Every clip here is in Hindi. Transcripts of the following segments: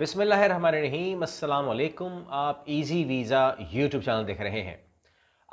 बिसमीम्समैक्म आप इजी वीज़ा यूट्यूब चैनल देख रहे हैं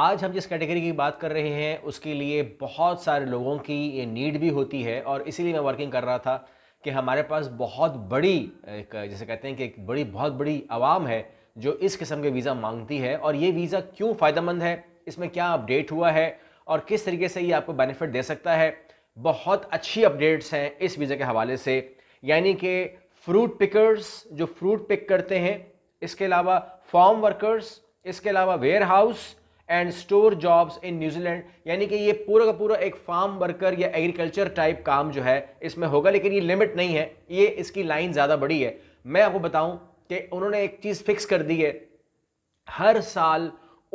आज हम जिस कैटेगरी की बात कर रहे हैं उसके लिए बहुत सारे लोगों की ये नीड भी होती है और इसीलिए मैं वर्किंग कर रहा था कि हमारे पास बहुत बड़ी एक जैसे कहते हैं कि एक बड़ी बहुत बड़ी आवाम है जो इस किस्म के वीज़ा मांगती है और ये वीज़ा क्यों फ़ायदेमंद है इसमें क्या अपडेट हुआ है और किस तरीके से ये आपको बेनिफिट दे सकता है बहुत अच्छी अपडेट्स हैं इस वीज़ा के हवाले से यानी कि फ्रूट पिकर्स जो फ्रूट पिक करते हैं इसके अलावा फॉर्म वर्कर्स इसके अलावा warehouse and store jobs in New Zealand यानी कि ये पूरा का पूरा एक फार्म वर्कर या एग्रीकल्चर टाइप काम जो है इसमें होगा लेकिन ये लिमिट नहीं है ये इसकी लाइन ज़्यादा बड़ी है मैं आपको बताऊं कि उन्होंने एक चीज़ फिक्स कर दी है हर साल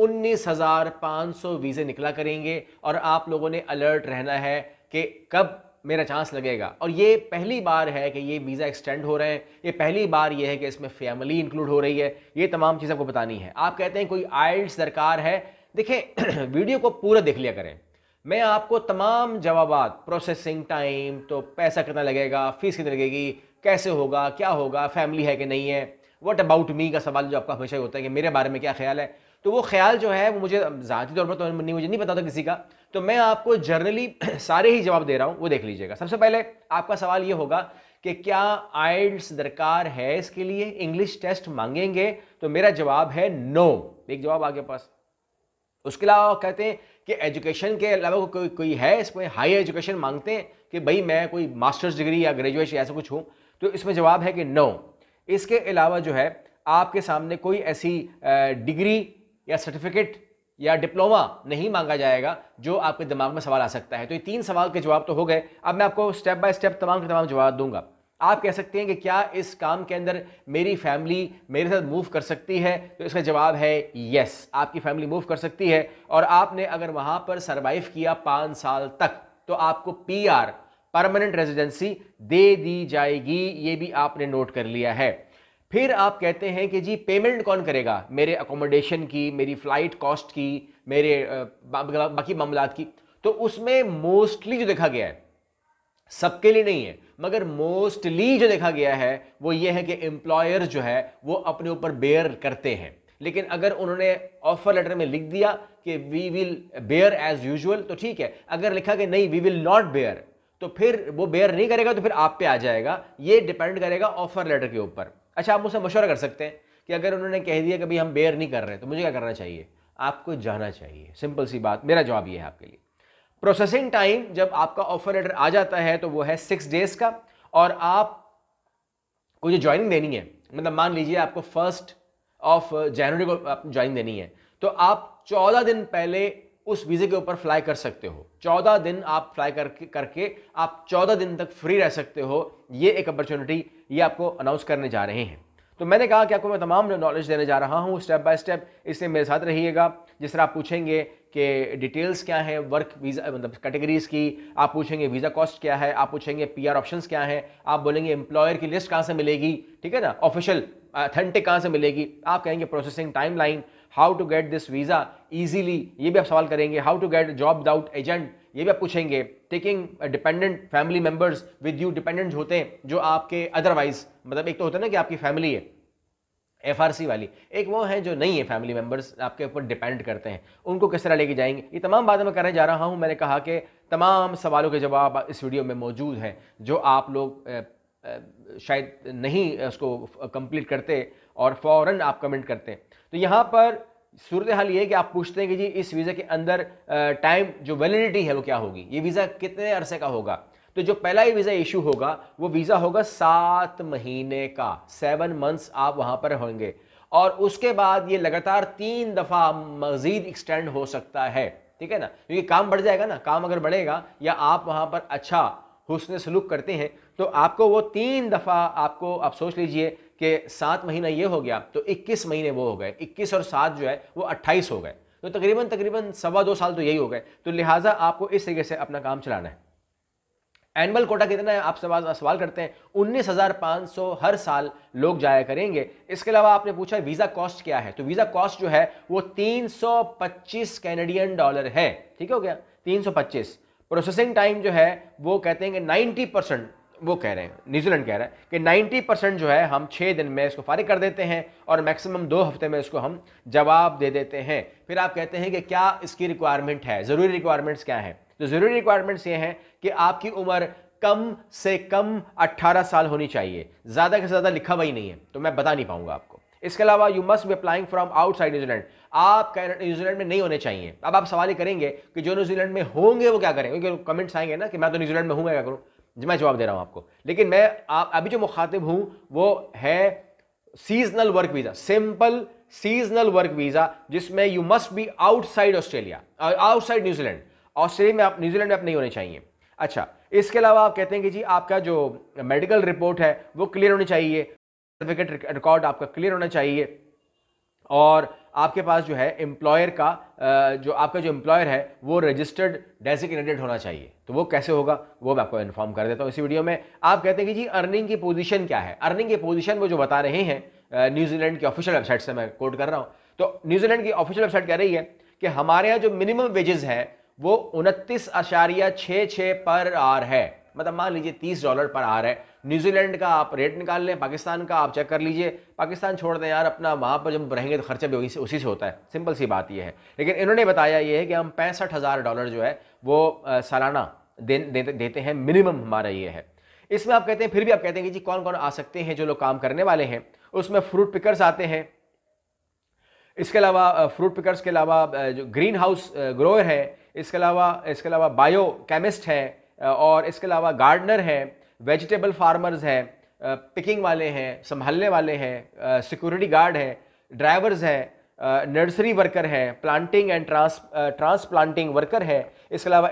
उन्नीस हज़ार पाँच सौ वीज़े निकला करेंगे और आप लोगों ने अलर्ट रहना है कि कब मेरा चांस लगेगा और ये पहली बार है कि ये वीज़ा एक्सटेंड हो रहे हैं ये पहली बार ये है कि इसमें फैमिली इंक्लूड हो रही है ये तमाम चीज़ आपको बतानी है आप कहते हैं कोई आइल्स दरकार है देखें वीडियो को पूरा देख लिया करें मैं आपको तमाम जवाब प्रोसेसिंग टाइम तो पैसा कितना लगेगा फ़ीस कितनी लगेगी कैसे होगा क्या होगा फैमिली है कि नहीं है वट अबाउट मी का सवाल जो आपका हमेशा होता है कि मेरे बारे में क्या ख्याल है तो वो ख्याल जो है वो मुझे ज़ाती तौर पर तो नहीं मुझे नहीं पता था किसी का तो मैं आपको जर्नली सारे ही जवाब दे रहा हूँ वो देख लीजिएगा सबसे पहले आपका सवाल ये होगा कि क्या आइल्स दरकार है इसके लिए इंग्लिश टेस्ट मांगेंगे तो मेरा जवाब है नो एक जवाब आगे पास उसके अलावा कहते हैं कि एजुकेशन के अलावा को, कोई कोई है इसमें हाई एजुकेशन मांगते हैं कि भाई मैं कोई मास्टर्स डिग्री या ग्रेजुएशन ऐसा कुछ हूँ तो इसमें जवाब है कि नो इसके अलावा जो है आपके सामने कोई ऐसी डिग्री या सर्टिफिकेट या डिप्लोमा नहीं मांगा जाएगा जो आपके दिमाग में सवाल आ सकता है तो ये तीन सवाल के जवाब तो हो गए अब मैं आपको स्टेप बाय स्टेप तमाम के तमाम जवाब दूंगा आप कह सकते हैं कि क्या इस काम के अंदर मेरी फैमिली मेरे साथ मूव कर सकती है तो इसका जवाब है यस आपकी फैमिली मूव कर सकती है और आपने अगर वहाँ पर सर्वाइव किया पाँच साल तक तो आपको पीआर परमानेंट रेजिडेंसी दे दी जाएगी ये भी आपने नोट कर लिया है फिर आप कहते हैं कि जी पेमेंट कौन करेगा मेरे अकोमोडेशन की मेरी फ़्लाइट कॉस्ट की मेरे बाकी मामला की तो उसमें मोस्टली जो देखा गया है सबके लिए नहीं है मगर मोस्टली जो देखा गया है वो ये है कि एम्प्लॉयर जो है वो अपने ऊपर बेयर करते हैं लेकिन अगर उन्होंने ऑफर लेटर में लिख दिया कि we will bear as usual तो ठीक है अगर लिखा कि नहीं वी विल नॉट बेयर तो फिर वो बेयर नहीं करेगा तो फिर आप पे आ जाएगा ये डिपेंड करेगा ऑफर लेटर के ऊपर अच्छा आप मुझसे मशवरा कर सकते हैं कि अगर उन्होंने कह दिया कि भाई हम बेयर नहीं कर रहे तो मुझे क्या करना चाहिए आपको जाना चाहिए सिंपल सी बात मेरा जवाब ये है आपके लिए प्रोसेसिंग टाइम जब आपका ऑफर लेटर आ जाता है तो वो है सिक्स डेज का और आप को जो ज्वाइनिंग देनी है मतलब मान लीजिए आपको फर्स्ट ऑफ जनवरी को आप ज्वाइन देनी है तो आप चौदह दिन पहले उस वीज़े के ऊपर फ्लाई कर सकते हो चौदह दिन आप फ्लाई करके करके आप चौदह दिन तक फ्री रह सकते हो ये एक अपॉर्चुनिटी ये आपको अनाउंस करने जा रहे हैं तो मैंने कहा कि आपको मैं तमाम नॉलेज देने जा रहा हूँ स्टेप बाय स्टेप इसलिए मेरे साथ रहिएगा जिस तरह आप पूछेंगे कि डिटेल्स क्या हैं वर्क वीज़ा मतलब कैटेगरीज़ की आप पूछेंगे वीज़ा कॉस्ट क्या है आप पूछेंगे पी आर ऑप्शन क्या हैं आप बोलेंगे एम्प्लॉयर की लिस्ट कहाँ से मिलेगी ठीक है ना ऑफिशियल अथेंटिक कहाँ से मिलेगी आप कहेंगे processing time line how to get this visa easily ये भी आप सवाल करेंगे how to get job without agent ये भी आप पूछेंगे taking dependent family members with you dependent होते हैं जो आपके अदरवाइज मतलब एक तो होता है ना कि आपकी फैमिली है एफ वाली एक वो है जो नहीं है फैमिली मेम्बर्स आपके ऊपर डिपेंड करते हैं उनको किस तरह लेके जाएंगे ये तमाम बातें मैं करने जा रहा हूँ मैंने कहा कि तमाम सवालों के जवाब इस वीडियो में मौजूद हैं जो आप लोग शायद नहीं उसको कंप्लीट करते और फौरन आप कमेंट करते हैं तो यहाँ पर सूरत हाल ये है कि आप पूछते हैं कि जी इस वीज़ा के अंदर टाइम जो वैलिडिटी है वो क्या होगी ये वीज़ा कितने अरसे का होगा तो जो पहला ही वीज़ा इशू होगा वो वीज़ा होगा सात महीने का सेवन मंथ्स आप वहाँ पर होंगे और उसके बाद ये लगातार तीन दफ़ा मज़ीद एक्सटेंड हो सकता है ठीक है ना क्योंकि काम बढ़ जाएगा ना काम अगर बढ़ेगा या आप वहाँ पर अच्छा हुसन सलूक करते हैं तो आपको वो तीन दफ़ा आपको आप सोच लीजिए कि सात महीना ये हो गया तो इक्कीस महीने वो हो गए इक्कीस और सात जो है वो अट्ठाईस हो गए तो तकरीबन तकरीबन सवा दो साल तो यही हो गए तो लिहाजा आपको इस तरीके से अपना काम चलाना है एनुअल कोटा कितना है आप सवाल सवाल करते हैं उन्नीस हज़ार पाँच सौ हर साल लोग जाया करेंगे इसके अलावा आपने पूछा वीज़ा कॉस्ट क्या है तो वीज़ा कॉस्ट जो है वो तीन सौ पच्चीस कैनेडियन डॉलर है ठीक हो गया तीन सौ पच्चीस प्रोसेसिंग टाइम जो है वो कहते हैं कि नाइन्टी परसेंट वो कह रहे हैं न्यूजीलैंड कह रहा है कि 90 परसेंट जो है हम छः दिन में इसको फारिग कर देते हैं और मैक्सिमम दो हफ्ते में इसको हम जवाब दे देते हैं फिर आप कहते हैं कि क्या इसकी रिक्वायरमेंट है ज़रूरी रिक्वायरमेंट्स क्या हैं तो ज़रूरी रिक्वायरमेंट्स ये हैं कि आपकी उम्र कम से कम 18 साल होनी चाहिए ज़्यादा से ज़्यादा लिखा ही नहीं है तो मैं बता नहीं पाऊंगा आपको इसके अलावा you must be applying from outside New Zealand आप न्यूजीलैंड में नहीं होने चाहिए अब आप सवाल ये करेंगे कि जो न्यूजीलैंड में होंगे वो क्या करें क्योंकि कमेंट्स आएंगे ना कि मैं तो न्यूजीलैंड में हूँ क्या करूँ मैं जवाब दे रहा हूँ आपको लेकिन मैं आप अभी जो मुखातिब हूँ वो है seasonal work visa simple seasonal work visa जिसमें you must be outside Australia outside New Zealand Australia में आप न्यूजीलैंड में आप नहीं होने चाहिए अच्छा इसके अलावा आप कहते हैं कि जी आपका जो मेडिकल रिपोर्ट है वो क्लियर होनी चाहिए सर्टिफिकेट रिकॉर्ड आपका क्लियर होना चाहिए और आपके पास जो है एम्प्लॉयर का जो आपका जो एम्प्लॉयर है वो रजिस्टर्ड डेजिग्नेटेड होना चाहिए तो वो कैसे होगा वो मैं आपको इन्फॉर्म कर देता हूँ इसी वीडियो में आप कहते हैं कि जी अर्निंग की पोजीशन क्या है अर्निंग की पोजीशन वो जो बता रहे हैं न्यूजीलैंड की ऑफिशियल वेबसाइट से मैं कोट कर रहा हूँ तो न्यूजीलैंड की ऑफिशियल वेबसाइट कह रही है कि हमारे यहाँ जो मिनिमम वेजेस है वो उनतीस पर आर है मतलब मान लीजिए तीस डॉलर पर आ रहा है न्यूजीलैंड का आप रेट निकाल लें पाकिस्तान का आप चेक कर लीजिए पाकिस्तान छोड़ दें यार अपना वहाँ पर जब रहेंगे तो खर्चा भी वहीं से उसी से होता है सिंपल सी बात यह है लेकिन इन्होंने बताया ये है कि हम पैंसठ हज़ार डॉलर जो है वो सालाना दे, दे, देते हैं मिनिमम हमारा ये है इसमें आप कहते हैं फिर भी आप कहते हैं कि जी कौन कौन आ सकते हैं जो लोग काम करने वाले हैं उसमें फ्रूट पिकर्स आते हैं इसके अलावा फ्रूट पिकर्स के अलावा जो ग्रीन हाउस ग्रोअर हैं इसके अलावा इसके अलावा बायो केमिस्ट हैं और इसके अलावा गार्डनर हैं वेजिटेबल फार्मर्स हैं पिकिंग वाले हैं संभालने वाले हैं सिक्योरिटी गार्ड हैं ड्राइवर्स हैं नर्सरी वर्कर हैं planting and trans transplanting worker हैं इसके अलावा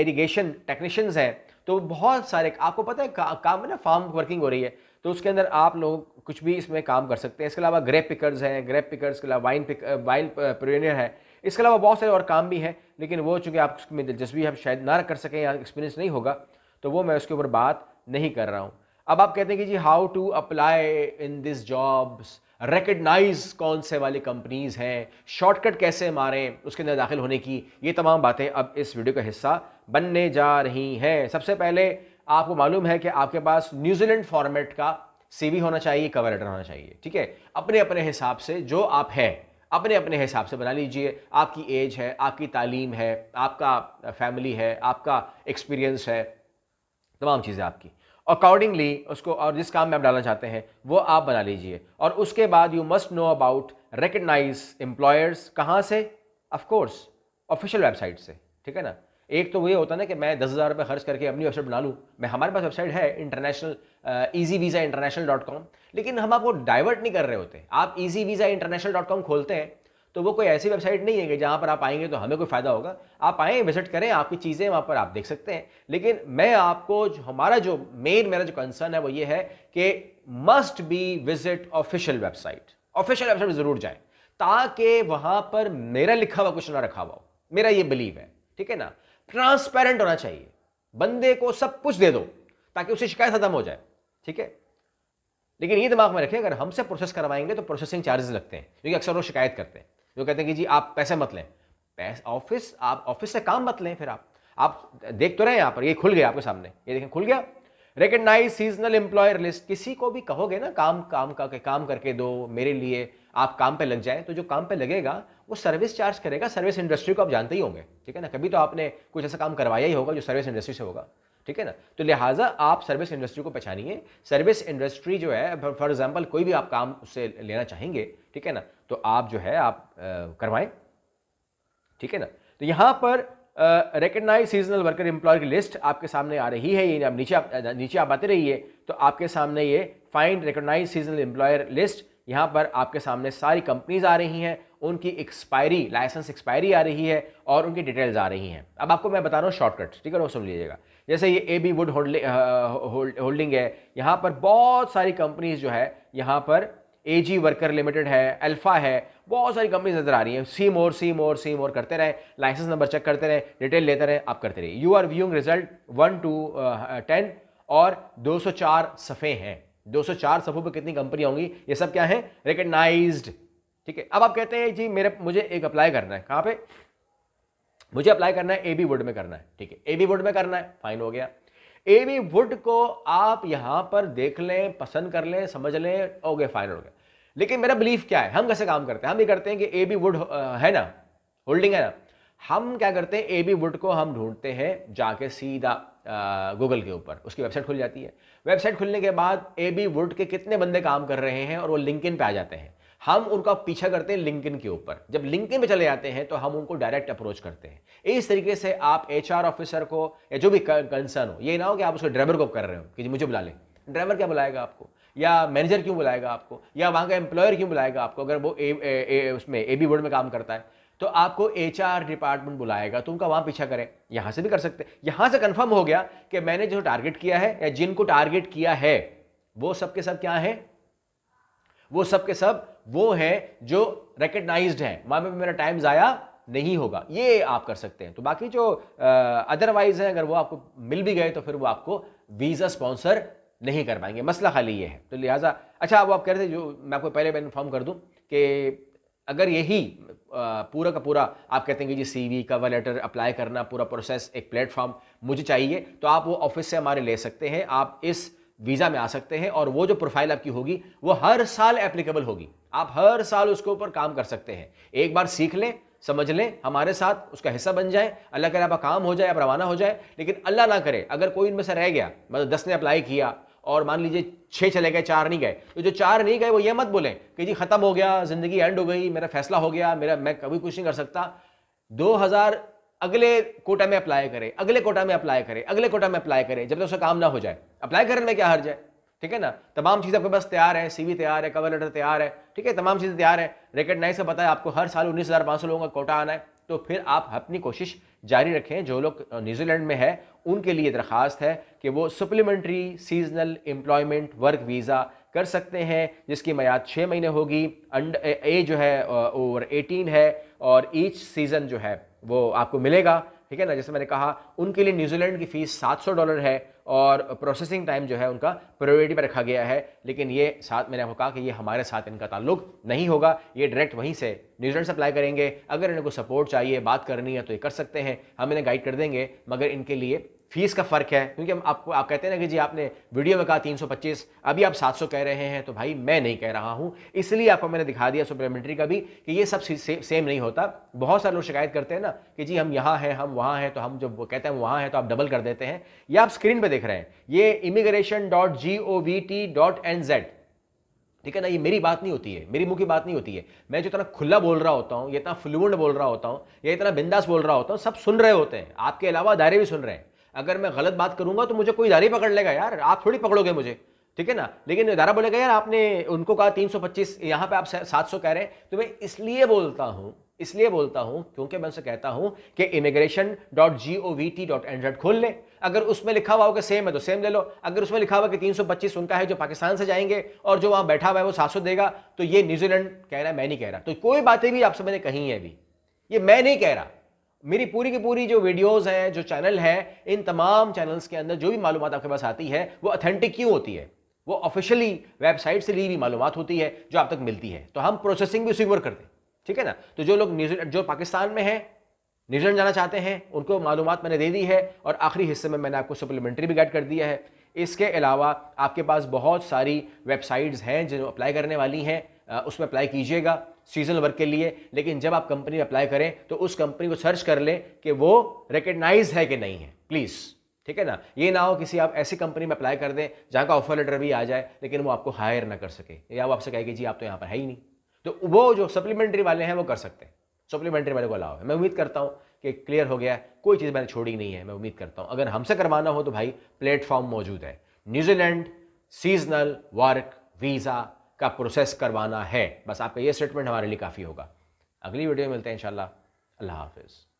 एरीगेशन टेक्नीशियंस हैं तो बहुत सारे आपको पता है का, काम ना फार्म वर्किंग हो रही है तो उसके अंदर आप लोग कुछ भी इसमें काम कर सकते हैं इसके अलावा ग्रेप पिकर्स हैं ग्रेप पिकर्स के अलावा वाइन पिक वाइन प्रोनियर है इसके अलावा बहुत सारे और काम भी हैं लेकिन वो चूँकि आप उसमें दिलचस्पी आप शायद ना कर सकें या एक्सपीरियंस नहीं होगा तो वो मैं उसके ऊपर बात नहीं कर रहा हूँ अब आप कहते हैं कि जी how to apply in this jobs recognise कौन से वाली कंपनीज़ हैं शॉर्टकट कैसे मारें उसके अंदर दाखिल होने की ये तमाम बातें अब इस वीडियो का हिस्सा बनने जा रही हैं सबसे पहले आपको मालूम है कि आपके पास न्यूजीलैंड फॉर्मेट का सीवी होना चाहिए कवर लेटर होना चाहिए ठीक है अपने अपने हिसाब से जो आप हैं अपने अपने हिसाब से बना लीजिए आपकी एज है आपकी तालीम है आपका फैमिली है आपका एक्सपीरियंस है तमाम चीज़ें आपकी अकॉर्डिंगली उसको और जिस काम में आप डालना चाहते हैं वो आप बना लीजिए और उसके बाद you must know about recognise employers कहाँ से ऑफकोर्स ऑफिशियल वेबसाइट से ठीक है ना एक तो वही होता ना कि मैं दस हज़ार रुपये खर्च करके अपनी वेबसाइट बना लूँ मैं हमारे पास वेबसाइट है international easy visa international dot com लेकिन हम आपको डाइवर्ट नहीं कर रहे होते आप easy visa international dot com खोलते हैं तो वो कोई ऐसी वेबसाइट नहीं है कि जहाँ पर आप आएंगे तो हमें कोई फ़ायदा होगा आप आएँ विजिट करें आपकी चीज़ें वहाँ पर आप देख सकते हैं लेकिन मैं आपको जो हमारा जो मेन मेरा जो कंसर्न है वो ये है कि must be visit official website official website ज़रूर जाए ताकि वहाँ पर मेरा लिखा हुआ कुछ ना रखा हुआ हो मेरा ये बिलीव है ठीक है ना ट्रांसपेरेंट होना चाहिए बंदे को सब कुछ दे दो ताकि उसे शिकायत खत्म हो जाए ठीक है लेकिन ये दिमाग में रखें अगर हमसे प्रोसेस करवाएंगे तो प्रोसेसिंग चार्जेस लगते हैं क्योंकि अक्सर लोग शिकायत करते हैं जो कहते हैं कि जी आप पैसे मत लें ऑफिस आप ऑफिस से काम मत लें फिर आप आप देख तो रहे हैं यहाँ पर ये खुल गया आपके सामने ये देखें खुल गया रिकग्नाइज सीजनल एम्प्लॉयर लिस्ट किसी को भी कहोगे ना काम काम का के काम करके दो मेरे लिए आप काम पे लग जाए तो जो काम पे लगेगा वो सर्विस चार्ज करेगा सर्विस इंडस्ट्री को आप जानते ही होंगे ठीक है ना कभी तो आपने कुछ ऐसा काम करवाया ही होगा जो सर्विस इंडस्ट्री से होगा ठीक है ना तो लिहाजा आप सर्विस इंडस्ट्री को पहचानिए सर्विस इंडस्ट्री जो है फॉर एग्जाम्पल कोई भी आप काम उससे लेना चाहेंगे ठीक है ना तो आप जो है आप करवाएं ठीक है ना तो यहाँ पर रिकग्नाइज सीजनल वर्कर एम्प्लॉयर की लिस्ट आपके सामने आ रही है ये आप नीचे आप नीचे आप आते रहिए तो आपके सामने ये find recognise seasonal employer list यहाँ पर आपके सामने सारी कंपनीज आ रही हैं उनकी एक्सपायरी लाइसेंस एक्सपायरी आ रही है और उनकी डिटेल्स आ रही हैं अब आपको मैं बता रहा हूँ शॉर्टकट ठीक है वो सुन लीजिएगा जैसे ये ए बी वुड होल्डिंग है यहाँ पर बहुत सारी कंपनीज जो है यहाँ पर ए जी वर्कर लिमिटेड है अल्फ़ा है बहुत सारी कंपनीज नज़र आ रही हैं सी मोर सी मोर सी मोर करते रहे लाइसेंस नंबर चेक करते रहे डिटेल लेते रहे आप करते रहिए you are viewing result one two ten और 204 सफ़े हैं 204 सफ़ों पर कितनी कंपनियां होंगी ये सब क्या है रिकग्नाइज ठीक है अब आप कहते हैं जी मेरे मुझे एक अप्लाई करना है कहां पे मुझे अप्लाई करना है ए बी वुड में करना है ठीक है ए बी वुड में करना है फाइन हो गया ए बी वुड को आप यहां पर देख लें पसंद कर लें समझ लें हो गया फाइन हो गया लेकिन मेरा बिलीफ क्या है हम कैसे काम करते हैं हम ये करते हैं कि ए बी वुड है ना होल्डिंग है ना हम क्या करते हैं ए बी वुड को हम ढूंढते हैं जाके सीधा गूगल के ऊपर उसकी वेबसाइट खुल जाती है वेबसाइट खुलने के बाद ए बी वुड के कितने बंदे काम कर रहे हैं और वो लिंक पे आ जाते हैं हम उनका पीछा करते हैं लिंकिन के ऊपर जब लिंकन पे चले जाते हैं तो हम उनको डायरेक्ट अप्रोच करते हैं इस तरीके से आप एच ऑफिसर को या जो भी कंसर्न हो ये ना हो कि आप उसके ड्राइवर को कर रहे हो कि मुझे बुला लें ड्राइवर क्या बुलाएगा आपको या मैनेजर क्यों बुलाएगा आपको या वहाँ का एम्प्लॉयर क्यों बुलाएगा आपको अगर वो ए, ए, ए, उसमें ए बी बोर्ड में काम करता है तो आपको एच डिपार्टमेंट बुलाएगा तो उनका वहाँ पीछा करें यहाँ से भी कर सकते हैं यहाँ से कन्फर्म हो गया कि मैंने जो टारगेट किया है या जिनको टारगेट किया है वो सबके सब क्या है वो सब के सब वो हैं जो रिकग्नाइज्ड हैं वहां पर मेरा टाइम ज़ाया नहीं होगा ये आप कर सकते हैं तो बाकी जो अदरवाइज है अगर वो आपको मिल भी गए तो फिर वो आपको वीज़ा स्पॉन्सर नहीं कर पाएंगे मसला खाली ये है तो लिहाजा अच्छा अब आप कह रहे थे जो मैं आपको पहले मैं इन्फॉर्म कर दूं कि अगर यही पूरा का पूरा आप कहते हैं कि जी सीवी कवर लेटर अप्लाई करना पूरा प्रोसेस एक प्लेटफॉर्म मुझे चाहिए तो आप वो ऑफिस से हमारे ले सकते हैं आप इस वीज़ा में आ सकते हैं और वो जो प्रोफाइल आपकी होगी वो हर साल एप्लीकेबल होगी आप हर साल उसके ऊपर काम कर सकते हैं एक बार सीख लें समझ लें हमारे साथ उसका हिस्सा बन जाए अल्लाह करे आपका काम हो जाए आप रवाना हो जाए लेकिन अल्लाह ना करे अगर कोई इनमें से रह गया मतलब दस ने अप्लाई किया और मान लीजिए छः चले गए चार नहीं गए तो जो चार नहीं गए वो ये मत बोलें कि जी ख़त्म हो गया ज़िंदगी एंड हो गई मेरा फैसला हो गया मेरा मैं कभी कुछ नहीं कर सकता अगले कोटा में अप्लाई करें अगले कोटा में अप्लाई करें अगले कोटा में अप्लाई करें जब तक उसका काम ना हो जाए अप्लाई करने में क्या हर्ज है ठीक है ना तमाम चीज़ आपके पास तैयार है सीवी तैयार है कवर लेटर तैयार है ठीक है तमाम चीज़ें तैयार है रिकगनाइज का पता है आपको हर साल उन्नीस हज़ार पाँच सौ लोगों का कोटा आना है तो फिर आप अपनी कोशिश जारी रखें जो लोग न्यूजीलैंड में है उनके लिए दरख्वास्त है कि वो supplementary seasonal employment work visa कर सकते हैं जिसकी मैयाद छः महीने होगी एज जो है ओवर एटीन है और ईच सीज़न जो है वो आपको मिलेगा ठीक है ना जैसे मैंने कहा उनके लिए न्यूजीलैंड की फ़ीस 700 डॉलर है और प्रोसेसिंग टाइम जो है उनका प्रायोरिटी पर रखा गया है लेकिन ये साथ मैंने आपको कहा कि ये हमारे साथ इनका ताल्लुक नहीं होगा ये डायरेक्ट वहीं से न्यूजीलैंड से अप्लाई करेंगे अगर इनको सपोर्ट चाहिए बात करनी है तो ये कर सकते हैं हम इन्हें गाइड कर देंगे मगर इनके लिए फीस का फ़र्क है क्योंकि हम आपको आप कहते हैं ना कि जी आपने वीडियो में कहा 325 अभी आप 700 कह रहे हैं तो भाई मैं नहीं कह रहा हूँ इसलिए आपको मैंने दिखा दिया सुप्लीमेंट्री का भी कि ये सब से, सेम नहीं होता बहुत सारे लोग शिकायत करते हैं ना कि जी हम यहाँ हैं हम वहाँ हैं तो हम जब कहते हैं वहाँ हैं तो आप डबल कर देते हैं या आप स्क्रीन पर देख रहे हैं ये immigration dot G O V T dot N Z ठीक है ना ये मेरी बात नहीं होती है मेरी मुँह की बात नहीं होती है मैं जो इतना खुला बोल रहा होता हूँ ये इतना फ्लूंड बोल रहा होता हूँ या इतना बिंदास बोल रहा होता हूँ सब सुन रहे होते हैं आपके अलावा दायरे भी सुन रहे हैं अगर मैं गलत बात करूंगा तो मुझे कोई ही पकड़ लेगा यार आप थोड़ी पकड़ोगे मुझे ठीक है ना लेकिन इधारा बोलेगा यार आपने उनको कहा 325 यहाँ पे आप सौ कह रहे हैं तो मैं इसलिए बोलता हूँ इसलिए बोलता हूं क्योंकि मैं उनसे कहता हूं कि immigration dot G O V T dot एंड्रेड खोल ले अगर उसमें लिखा हुआ हो कि सेम है तो सेम ले लो अगर उसमें लिखा हुआ कि 325 उनका है जो पाकिस्तान से जाएंगे और जो वहां बैठा हुआ है वो सौ देगा तो ये न्यूजीलैंड कह रहा है मैं नहीं कह रहा तो कोई बातें भी आपसे मैंने कही है अभी ये मैं नहीं कह रहा मेरी पूरी की पूरी जो वीडियोस हैं जो चैनल है इन तमाम चैनल्स के अंदर जो भी मालूम आपके पास आती है वो अथेंटिक क्यों होती है वो ऑफिशियली वेबसाइट से ली हुई मालूम होती है जो आप तक मिलती है तो हम प्रोसेसिंग भी उसी पर करते हैं ठीक है ना तो जो लोग न्यूजीलैंड जो पाकिस्तान में हैं न्यूजीलैंड जाना चाहते हैं उनको मालूम मैंने दे दी है और आखिरी हिस्से में मैंने आपको सप्लीमेंट्री भी गाइड कर दिया है इसके अलावा आपके पास बहुत सारी वेबसाइट्स हैं जो अप्लाई करने वाली हैं उसमें अप्लाई कीजिएगा सीजनल वर्क के लिए लेकिन जब आप कंपनी में अप्लाई करें तो उस कंपनी को सर्च कर लें कि वो रिकग्नाइज है कि नहीं है प्लीज़ ठीक है ना ये ना हो किसी आप ऐसी कंपनी में अप्लाई कर दें जहाँ का ऑफर लेटर भी आ जाए लेकिन वो आपको हायर ना कर सके या वो आपसे कहेगी जी आप तो यहाँ पर है ही नहीं तो वो जो सप्लीमेंट्री वाले हैं वो कर सकते हैं सप्लीमेंट्री वाले को अलाव है मैं उम्मीद करता हूँ कि क्लियर हो गया है कोई चीज़ मैंने छोड़ी नहीं है मैं उम्मीद करता हूँ अगर हमसे करवाना हो तो भाई प्लेटफॉर्म मौजूद है न्यूजीलैंड सीजनल वर्क वीज़ा का प्रोसेस करवाना है बस आपका ये स्टेटमेंट हमारे लिए काफ़ी होगा अगली वीडियो में मिलते हैं इंशाल्लाह अल्लाह हाफिज़